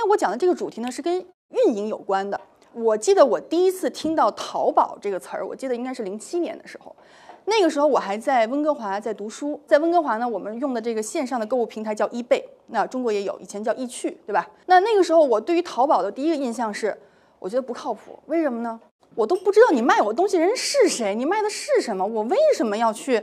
今天我讲的这个主题呢，是跟运营有关的。我记得我第一次听到淘宝这个词儿，我记得应该是零七年的时候，那个时候我还在温哥华在读书，在温哥华呢，我们用的这个线上的购物平台叫易贝，那中国也有，以前叫易趣，对吧？那那个时候我对于淘宝的第一个印象是，我觉得不靠谱。为什么呢？我都不知道你卖我东西人是谁，你卖的是什么，我为什么要去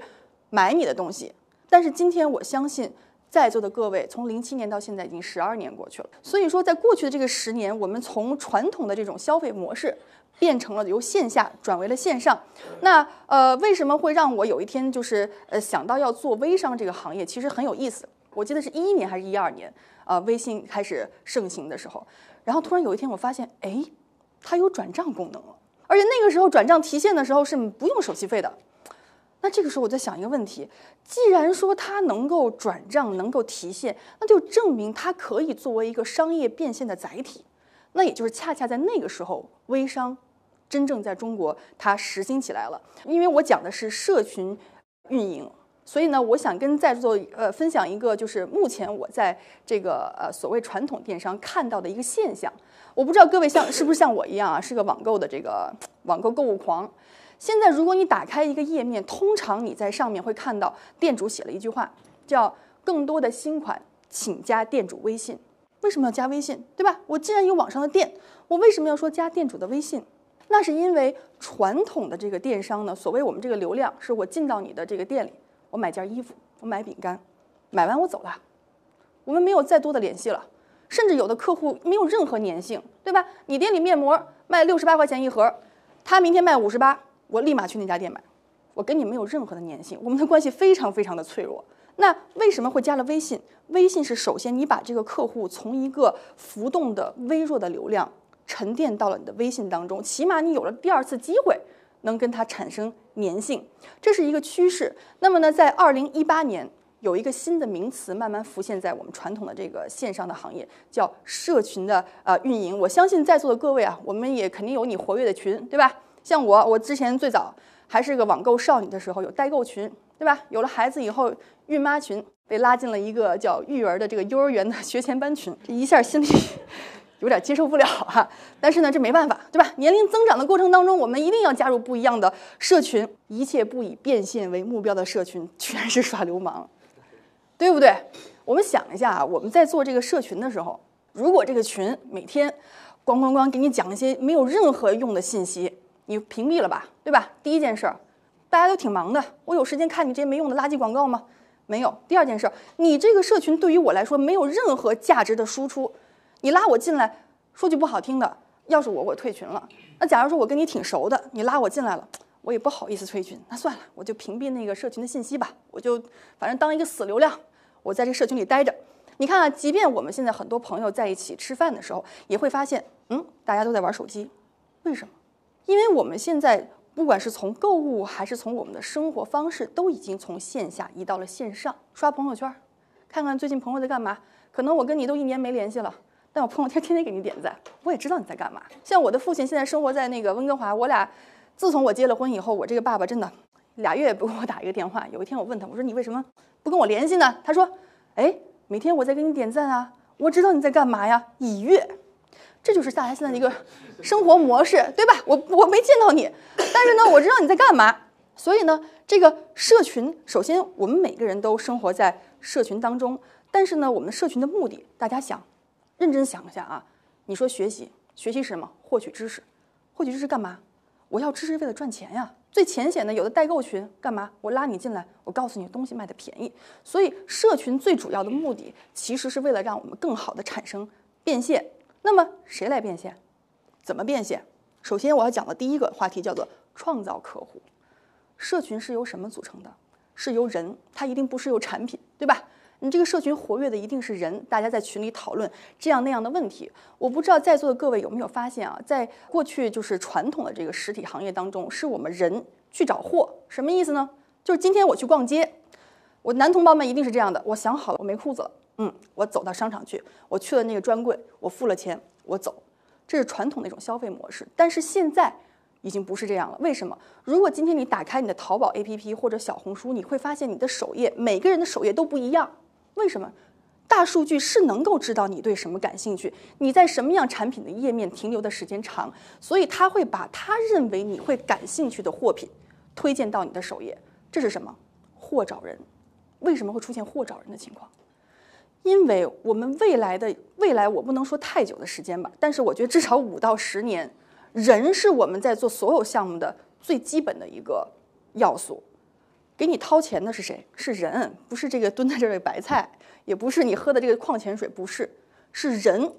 买你的东西？但是今天我相信。在座的各位，从零七年到现在已经十二年过去了。所以说，在过去的这个十年，我们从传统的这种消费模式变成了由线下转为了线上。那呃，为什么会让我有一天就是呃想到要做微商这个行业？其实很有意思。我记得是一一年还是一二年呃，微信开始盛行的时候，然后突然有一天我发现，哎，它有转账功能了，而且那个时候转账提现的时候是不用手续费的。那这个时候我在想一个问题，既然说它能够转账，能够提现，那就证明它可以作为一个商业变现的载体。那也就是恰恰在那个时候，微商真正在中国它实行起来了。因为我讲的是社群运营，所以呢，我想跟在座呃分享一个，就是目前我在这个呃所谓传统电商看到的一个现象。我不知道各位像是不是像我一样啊，是个网购的这个网购购物狂。现在，如果你打开一个页面，通常你在上面会看到店主写了一句话，叫“更多的新款，请加店主微信”。为什么要加微信？对吧？我既然有网上的店，我为什么要说加店主的微信？那是因为传统的这个电商呢，所谓我们这个流量，是我进到你的这个店里，我买件衣服，我买饼干，买完我走了，我们没有再多的联系了，甚至有的客户没有任何粘性，对吧？你店里面膜卖六十八块钱一盒，他明天卖五十八。我立马去那家店买，我跟你没有任何的粘性，我们的关系非常非常的脆弱。那为什么会加了微信？微信是首先你把这个客户从一个浮动的微弱的流量沉淀到了你的微信当中，起码你有了第二次机会，能跟他产生粘性，这是一个趋势。那么呢，在二零一八年有一个新的名词慢慢浮现在我们传统的这个线上的行业，叫社群的呃运营。我相信在座的各位啊，我们也肯定有你活跃的群，对吧？像我，我之前最早还是个网购少女的时候，有代购群，对吧？有了孩子以后，孕妈群被拉进了一个叫“育儿”的这个幼儿园的学前班群，这一下心里 有点接受不了啊。但是呢，这没办法，对吧？年龄增长的过程当中，我们一定要加入不一样的社群。一切不以变现为目标的社群，全是耍流氓，对不对？我们想一下啊，我们在做这个社群的时候，如果这个群每天咣咣咣给你讲一些没有任何用的信息，你屏蔽了吧，对吧？第一件事儿，大家都挺忙的，我有时间看你这些没用的垃圾广告吗？没有。第二件事儿，你这个社群对于我来说没有任何价值的输出，你拉我进来，说句不好听的，要是我我退群了。那假如说我跟你挺熟的，你拉我进来了，我也不好意思退群，那算了，我就屏蔽那个社群的信息吧，我就反正当一个死流量，我在这个社群里待着。你看，啊，即便我们现在很多朋友在一起吃饭的时候，也会发现，嗯，大家都在玩手机，为什么？因为我们现在不管是从购物还是从我们的生活方式，都已经从线下移到了线上。刷朋友圈，看看最近朋友在干嘛。可能我跟你都一年没联系了，但我朋友圈天天给你点赞，我也知道你在干嘛。像我的父亲现在生活在那个温哥华，我俩自从我结了婚以后，我这个爸爸真的俩月不给我打一个电话。有一天我问他，我说你为什么不跟我联系呢？他说，哎，每天我在给你点赞啊，我知道你在干嘛呀，已阅。这就是大家现在的一个生活模式，对吧？我我没见到你，但是呢，我知道你在干嘛。所以呢，这个社群，首先我们每个人都生活在社群当中，但是呢，我们社群的目的，大家想认真想一下啊。你说学习，学习是什么？获取知识，获取知识干嘛？我要知识为了赚钱呀。最浅显的，有的代购群干嘛？我拉你进来，我告诉你东西卖的便宜。所以，社群最主要的目的，其实是为了让我们更好的产生变现。那么谁来变现？怎么变现？首先我要讲的第一个话题叫做创造客户。社群是由什么组成的？是由人，它一定不是由产品，对吧？你这个社群活跃的一定是人，大家在群里讨论这样那样的问题。我不知道在座的各位有没有发现啊，在过去就是传统的这个实体行业当中，是我们人去找货，什么意思呢？就是今天我去逛街，我男同胞们一定是这样的，我想好了，我没裤子了。嗯，我走到商场去，我去了那个专柜，我付了钱，我走，这是传统的一种消费模式。但是现在已经不是这样了。为什么？如果今天你打开你的淘宝 APP 或者小红书，你会发现你的首页每个人的首页都不一样。为什么？大数据是能够知道你对什么感兴趣，你在什么样产品的页面停留的时间长，所以他会把他认为你会感兴趣的货品推荐到你的首页。这是什么？货找人。为什么会出现货找人的情况？因为我们未来的未来，我不能说太久的时间吧，但是我觉得至少五到十年，人是我们在做所有项目的最基本的一个要素。给你掏钱的是谁？是人，不是这个蹲在这的白菜，也不是你喝的这个矿泉水，不是，是人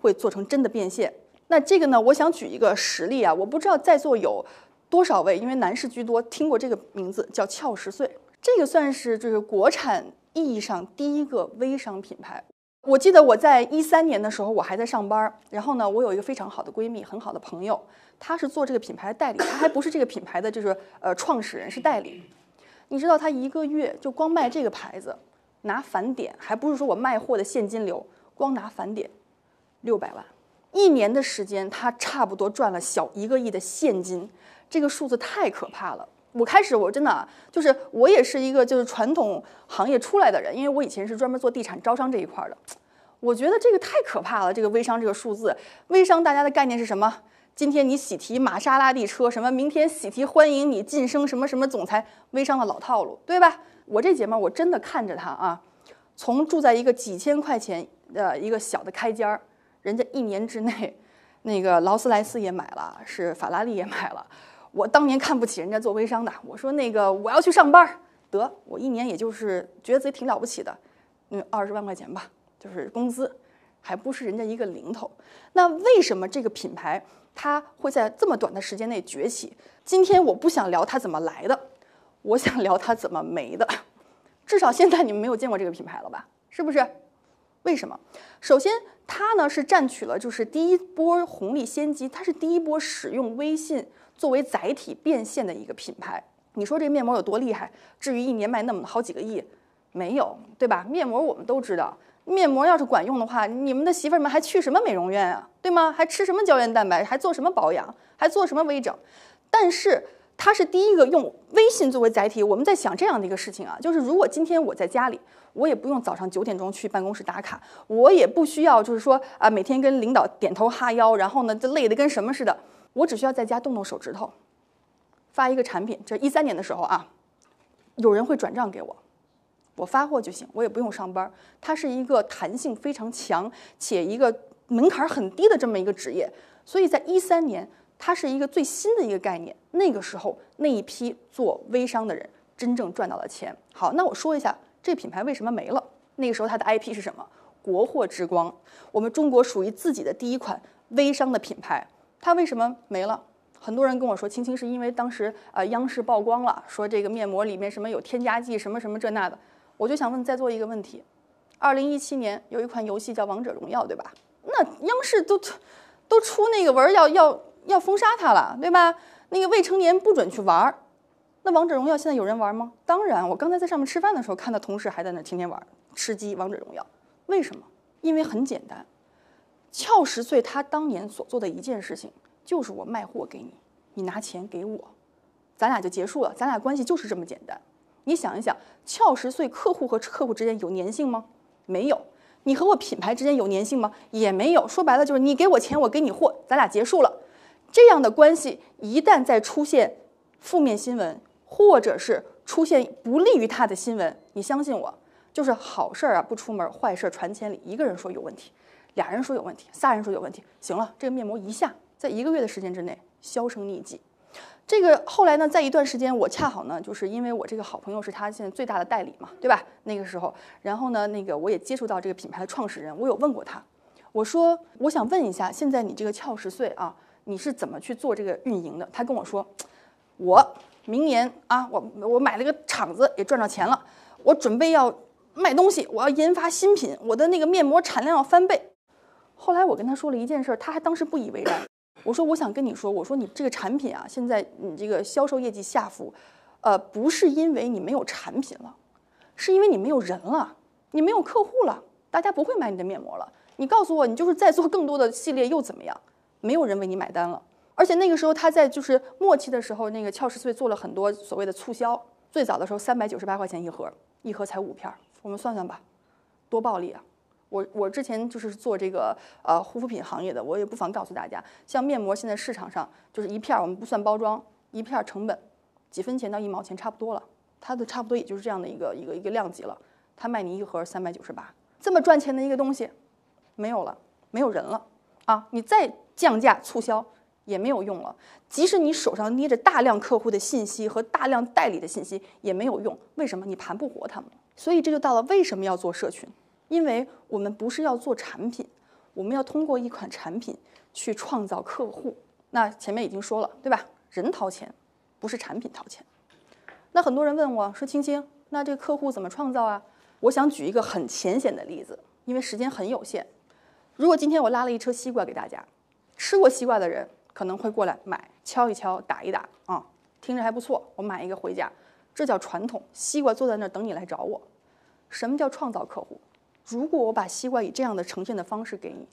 会做成真的变现。那这个呢？我想举一个实例啊，我不知道在座有多少位，因为男士居多，听过这个名字叫“俏十岁”，这个算是就是国产。意义上第一个微商品牌，我记得我在一三年的时候，我还在上班儿。然后呢，我有一个非常好的闺蜜，很好的朋友，她是做这个品牌的代理，她还不是这个品牌的，就是呃创始人是代理。你知道她一个月就光卖这个牌子拿返点，还不是说我卖货的现金流，光拿返点六百万，一年的时间她差不多赚了小一个亿的现金，这个数字太可怕了。我开始，我真的就是我也是一个就是传统行业出来的人，因为我以前是专门做地产招商这一块的。我觉得这个太可怕了，这个微商这个数字，微商大家的概念是什么？今天你喜提玛莎拉蒂车，什么明天喜提欢迎你晋升什么什么总裁，微商的老套路，对吧？我这姐妹儿，我真的看着她啊，从住在一个几千块钱的一个小的开间儿，人家一年之内，那个劳斯莱斯也买了，是法拉利也买了。我当年看不起人家做微商的，我说那个我要去上班，得我一年也就是觉得自己挺了不起的，嗯二十万块钱吧，就是工资，还不是人家一个零头。那为什么这个品牌它会在这么短的时间内崛起？今天我不想聊它怎么来的，我想聊它怎么没的。至少现在你们没有见过这个品牌了吧？是不是？为什么？首先它呢是占取了就是第一波红利先机，它是第一波使用微信。作为载体变现的一个品牌，你说这面膜有多厉害？至于一年卖那么好几个亿，没有，对吧？面膜我们都知道，面膜要是管用的话，你们的媳妇们还去什么美容院啊？对吗？还吃什么胶原蛋白，还做什么保养，还做什么微整？但是他是第一个用微信作为载体。我们在想这样的一个事情啊，就是如果今天我在家里，我也不用早上九点钟去办公室打卡，我也不需要就是说啊，每天跟领导点头哈腰，然后呢，就累得跟什么似的。我只需要在家动动手指头，发一个产品。这一三年的时候啊，有人会转账给我，我发货就行，我也不用上班。它是一个弹性非常强且一个门槛很低的这么一个职业，所以在一三年，它是一个最新的一个概念。那个时候，那一批做微商的人真正赚到了钱。好，那我说一下这品牌为什么没了。那个时候它的 IP 是什么？国货之光，我们中国属于自己的第一款微商的品牌。它为什么没了？很多人跟我说，青青是因为当时呃央视曝光了，说这个面膜里面什么有添加剂，什么什么这那的。我就想问在座一个问题：，二零一七年有一款游戏叫王者荣耀，对吧？那央视都都出那个文要要要封杀它了，对吧？那个未成年不准去玩儿。那王者荣耀现在有人玩吗？当然，我刚才在上面吃饭的时候，看到同事还在那天天玩吃鸡、王者荣耀。为什么？因为很简单。俏十岁，他当年所做的一件事情，就是我卖货给你，你拿钱给我，咱俩就结束了，咱俩关系就是这么简单。你想一想，俏十岁客户和客户之间有粘性吗？没有。你和我品牌之间有粘性吗？也没有。说白了就是你给我钱，我给你货，咱俩结束了。这样的关系一旦再出现负面新闻，或者是出现不利于他的新闻，你相信我，就是好事儿啊不出门，坏事儿传千里。一个人说有问题。俩人说有问题，仨人说有问题，行了，这个面膜一下在一个月的时间之内销声匿迹。这个后来呢，在一段时间，我恰好呢，就是因为我这个好朋友是他现在最大的代理嘛，对吧？那个时候，然后呢，那个我也接触到这个品牌的创始人，我有问过他，我说我想问一下，现在你这个俏十岁啊，你是怎么去做这个运营的？他跟我说，我明年啊，我我买了个厂子也赚着钱了，我准备要卖东西，我要研发新品，我的那个面膜产量要翻倍。后来我跟他说了一件事，他还当时不以为然。我说：“我想跟你说，我说你这个产品啊，现在你这个销售业绩下浮，呃，不是因为你没有产品了，是因为你没有人了，你没有客户了，大家不会买你的面膜了。你告诉我，你就是再做更多的系列又怎么样？没有人为你买单了。而且那个时候他在就是末期的时候，那个俏十岁做了很多所谓的促销，最早的时候三百九十八块钱一盒，一盒才五片儿，我们算算吧，多暴利啊。”我我之前就是做这个呃护肤品行业的，我也不妨告诉大家，像面膜现在市场上就是一片儿，我们不算包装，一片儿成本几分钱到一毛钱差不多了，它的差不多也就是这样的一个一个一个量级了。他卖你一盒三百九十八，这么赚钱的一个东西，没有了，没有人了啊！你再降价促销也没有用了，即使你手上捏着大量客户的信息和大量代理的信息也没有用，为什么？你盘不活他们，所以这就到了为什么要做社群。因为我们不是要做产品，我们要通过一款产品去创造客户。那前面已经说了，对吧？人掏钱，不是产品掏钱。那很多人问我说：“青青，那这个客户怎么创造啊？”我想举一个很浅显的例子，因为时间很有限。如果今天我拉了一车西瓜给大家，吃过西瓜的人可能会过来买，敲一敲，打一打啊，听着还不错，我买一个回家。这叫传统西瓜坐在那儿等你来找我。什么叫创造客户？如果我把西瓜以这样的呈现的方式给你，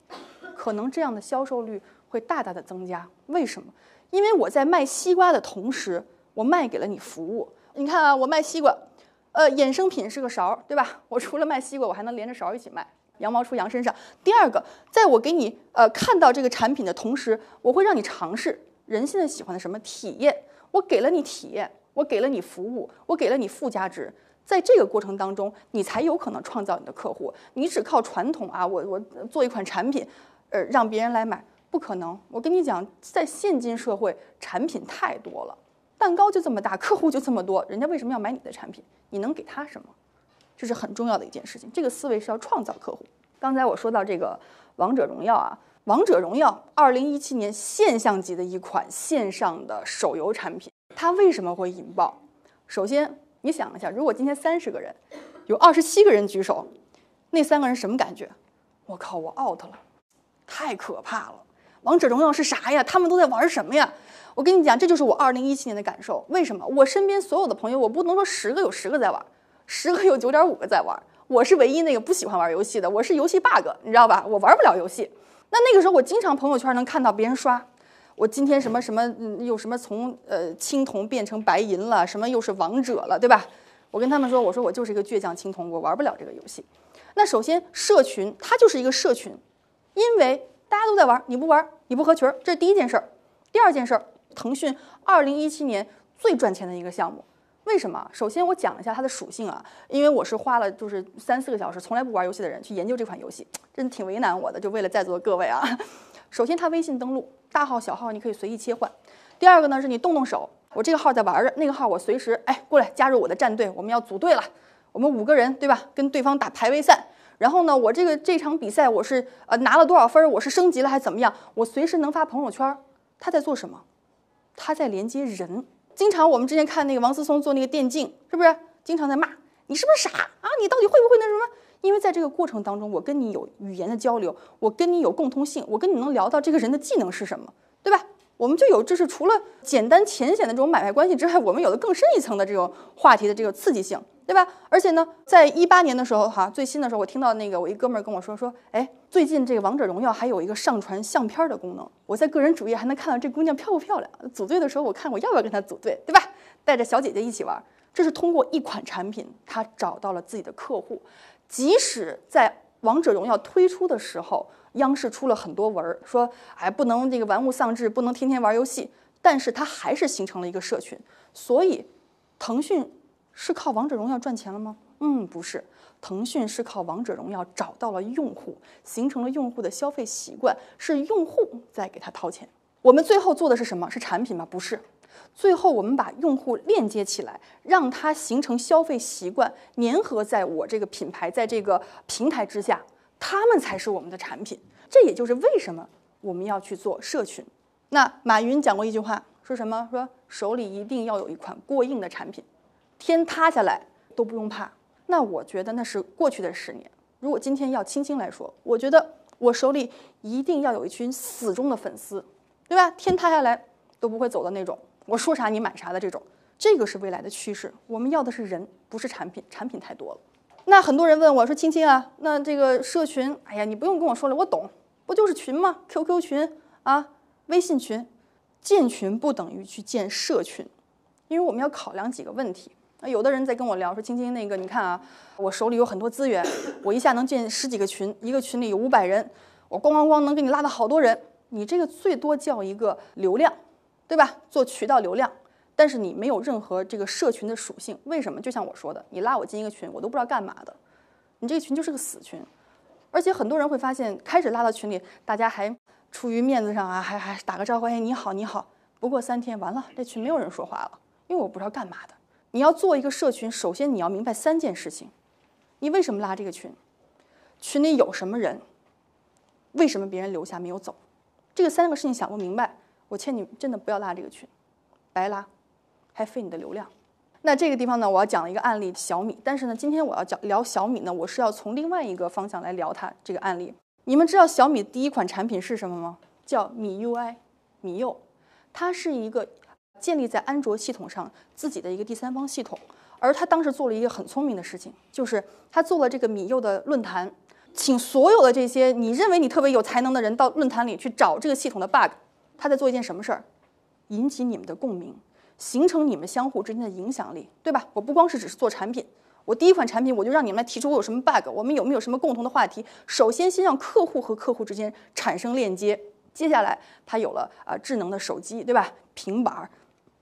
可能这样的销售率会大大的增加。为什么？因为我在卖西瓜的同时，我卖给了你服务。你看啊，我卖西瓜，呃，衍生品是个勺，对吧？我除了卖西瓜，我还能连着勺一起卖。羊毛出羊身上。第二个，在我给你呃看到这个产品的同时，我会让你尝试人现在喜欢的什么体验。我给了你体验，我给了你服务，我给了你附加值。在这个过程当中，你才有可能创造你的客户。你只靠传统啊，我我做一款产品，呃，让别人来买，不可能。我跟你讲，在现今社会，产品太多了，蛋糕就这么大，客户就这么多，人家为什么要买你的产品？你能给他什么？这是很重要的一件事情。这个思维是要创造客户。刚才我说到这个《王者荣耀》啊，《王者荣耀》二零一七年现象级的一款线上的手游产品，它为什么会引爆？首先。你想一下，如果今天三十个人，有二十七个人举手，那三个人什么感觉？我靠，我 out 了，太可怕了！王者荣耀是啥呀？他们都在玩什么呀？我跟你讲，这就是我二零一七年的感受。为什么？我身边所有的朋友，我不能说十个有十个在玩，十个有九点五个在玩，我是唯一那个不喜欢玩游戏的，我是游戏 bug，你知道吧？我玩不了游戏。那那个时候，我经常朋友圈能看到别人刷。我今天什么什么又什么从呃青铜变成白银了，什么又是王者了，对吧？我跟他们说，我说我就是一个倔强青铜，我玩不了这个游戏。那首先，社群它就是一个社群，因为大家都在玩，你不玩你不合群这是第一件事儿。第二件事儿，腾讯二零一七年最赚钱的一个项目，为什么？首先我讲一下它的属性啊，因为我是花了就是三四个小时，从来不玩游戏的人去研究这款游戏，真挺为难我的，就为了在座各位啊。首先，他微信登录，大号小号你可以随意切换。第二个呢，是你动动手，我这个号在玩着，那个号我随时哎过来加入我的战队，我们要组队了，我们五个人对吧？跟对方打排位赛。然后呢，我这个这场比赛我是呃拿了多少分我是升级了还是怎么样？我随时能发朋友圈。他在做什么？他在连接人。经常我们之前看那个王思聪做那个电竞，是不是经常在骂你是不是傻啊？你到底会不会那什么？因为在这个过程当中，我跟你有语言的交流，我跟你有共通性，我跟你能聊到这个人的技能是什么，对吧？我们就有这是除了简单浅显的这种买卖关系之外，我们有了更深一层的这种话题的这个刺激性，对吧？而且呢，在一八年的时候哈，最新的时候，我听到那个我一哥们儿跟我说说，哎，最近这个王者荣耀还有一个上传相片的功能，我在个人主页还能看到这姑娘漂不漂亮，组队的时候我看我要不要跟她组队，对吧？带着小姐姐一起玩，这是通过一款产品，他找到了自己的客户。即使在王者荣耀推出的时候，央视出了很多文儿，说哎不能这个玩物丧志，不能天天玩游戏，但是它还是形成了一个社群。所以，腾讯是靠王者荣耀赚钱了吗？嗯，不是，腾讯是靠王者荣耀找到了用户，形成了用户的消费习惯，是用户在给他掏钱。我们最后做的是什么？是产品吗？不是。最后，我们把用户链接起来，让他形成消费习惯，粘合在我这个品牌在这个平台之下，他们才是我们的产品。这也就是为什么我们要去做社群。那马云讲过一句话，说什么？说手里一定要有一款过硬的产品，天塌下来都不用怕。那我觉得那是过去的十年。如果今天要轻轻来说，我觉得我手里一定要有一群死忠的粉丝，对吧？天塌下来都不会走的那种。我说啥你买啥的这种，这个是未来的趋势。我们要的是人，不是产品，产品太多了。那很多人问我，说青青啊，那这个社群，哎呀，你不用跟我说了，我懂，不就是群吗？QQ 群啊，微信群，建群不等于去建社群，因为我们要考量几个问题。啊，有的人在跟我聊说，青青那个，你看啊，我手里有很多资源，我一下能建十几个群，一个群里有五百人，我咣咣咣能给你拉到好多人，你这个最多叫一个流量。对吧？做渠道流量，但是你没有任何这个社群的属性。为什么？就像我说的，你拉我进一个群，我都不知道干嘛的，你这个群就是个死群。而且很多人会发现，开始拉到群里，大家还出于面子上啊，还还打个招呼，哎，你好，你好。不过三天，完了，这群没有人说话了，因为我不知道干嘛的。你要做一个社群，首先你要明白三件事情：你为什么拉这个群？群里有什么人？为什么别人留下没有走？这个三个事情想不明白。我劝你真的不要拉这个群，白拉，还费你的流量。那这个地方呢，我要讲一个案例，小米。但是呢，今天我要讲聊小米呢，我是要从另外一个方向来聊它这个案例。你们知道小米第一款产品是什么吗？叫米 UI，米柚，它是一个建立在安卓系统上自己的一个第三方系统。而他当时做了一个很聪明的事情，就是他做了这个米柚的论坛，请所有的这些你认为你特别有才能的人到论坛里去找这个系统的 bug。他在做一件什么事儿，引起你们的共鸣，形成你们相互之间的影响力，对吧？我不光是只是做产品，我第一款产品我就让你们来提出我有什么 bug，我们有没有什么共同的话题？首先先让客户和客户之间产生链接。接下来他有了啊智能的手机，对吧？平板儿，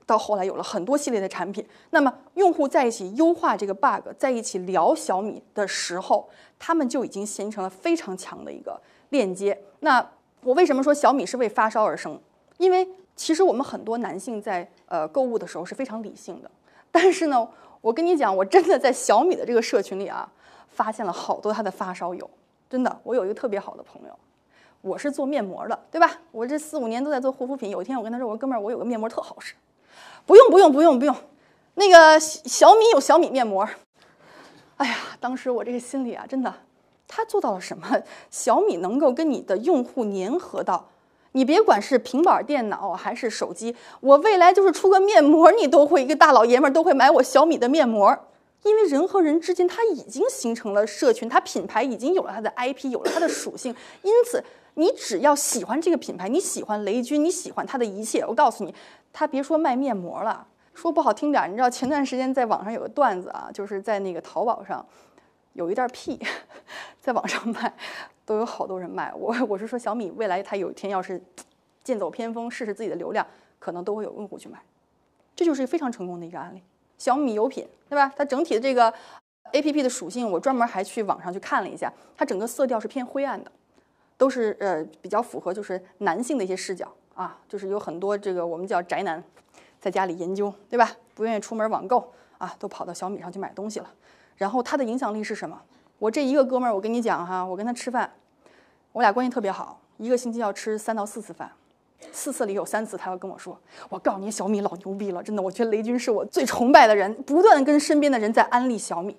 到后来有了很多系列的产品。那么用户在一起优化这个 bug，在一起聊小米的时候，他们就已经形成了非常强的一个链接。那我为什么说小米是为发烧而生？因为其实我们很多男性在呃购物的时候是非常理性的，但是呢，我跟你讲，我真的在小米的这个社群里啊，发现了好多他的发烧友。真的，我有一个特别好的朋友，我是做面膜的，对吧？我这四五年都在做护肤品。有一天我跟他说：“我说哥们儿，我有个面膜特好使。”“不用不用不用不用。”那个小米有小米面膜。哎呀，当时我这个心里啊，真的，他做到了什么？小米能够跟你的用户粘合到。你别管是平板电脑还是手机，我未来就是出个面膜，你都会一个大老爷们都会买我小米的面膜，因为人和人之间他已经形成了社群，他品牌已经有了他的 IP，有了他的属性，因此你只要喜欢这个品牌，你喜欢雷军，你喜欢他的一切，我告诉你，他别说卖面膜了，说不好听点，你知道前段时间在网上有个段子啊，就是在那个淘宝上。有一袋屁 在网上卖，都有好多人卖。我我是说，小米未来它有一天要是剑走偏锋，试试自己的流量，可能都会有用户去买。这就是非常成功的一个案例，小米有品，对吧？它整体的这个 APP 的属性，我专门还去网上去看了一下，它整个色调是偏灰暗的，都是呃比较符合就是男性的一些视角啊，就是有很多这个我们叫宅男，在家里研究，对吧？不愿意出门网购啊，都跑到小米上去买东西了。然后他的影响力是什么？我这一个哥们儿，我跟你讲哈，我跟他吃饭，我俩关系特别好，一个星期要吃三到四次饭，四次里有三次他要跟我说，我告诉你小米老牛逼了，真的，我觉得雷军是我最崇拜的人，不断跟身边的人在安利小米，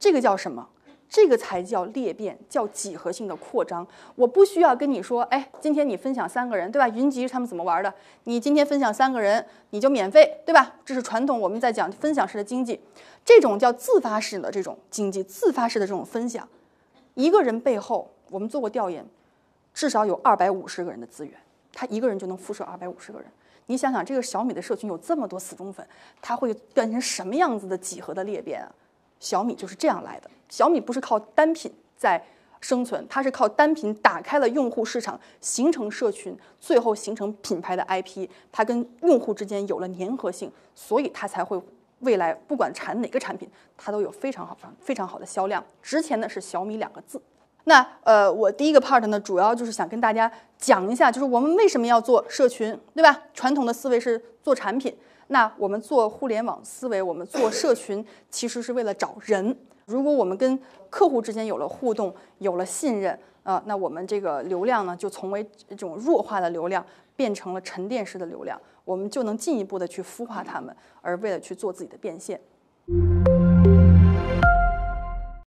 这个叫什么？这个才叫裂变，叫几何性的扩张。我不需要跟你说，哎，今天你分享三个人，对吧？云集他们怎么玩的？你今天分享三个人，你就免费，对吧？这是传统，我们在讲分享式的经济，这种叫自发式的这种经济，自发式的这种分享。一个人背后，我们做过调研，至少有二百五十个人的资源，他一个人就能辐射二百五十个人。你想想，这个小米的社群有这么多死忠粉，他会变成什么样子的几何的裂变啊？小米就是这样来的。小米不是靠单品在生存，它是靠单品打开了用户市场，形成社群，最后形成品牌的 IP。它跟用户之间有了粘合性，所以它才会未来不管产哪个产品，它都有非常好、非常好的销量。值钱的是小米两个字。那呃，我第一个 part 呢，主要就是想跟大家讲一下，就是我们为什么要做社群，对吧？传统的思维是做产品。那我们做互联网思维，我们做社群，其实是为了找人。如果我们跟客户之间有了互动，有了信任，呃，那我们这个流量呢，就从为一种弱化的流量，变成了沉淀式的流量，我们就能进一步的去孵化他们，而为了去做自己的变现。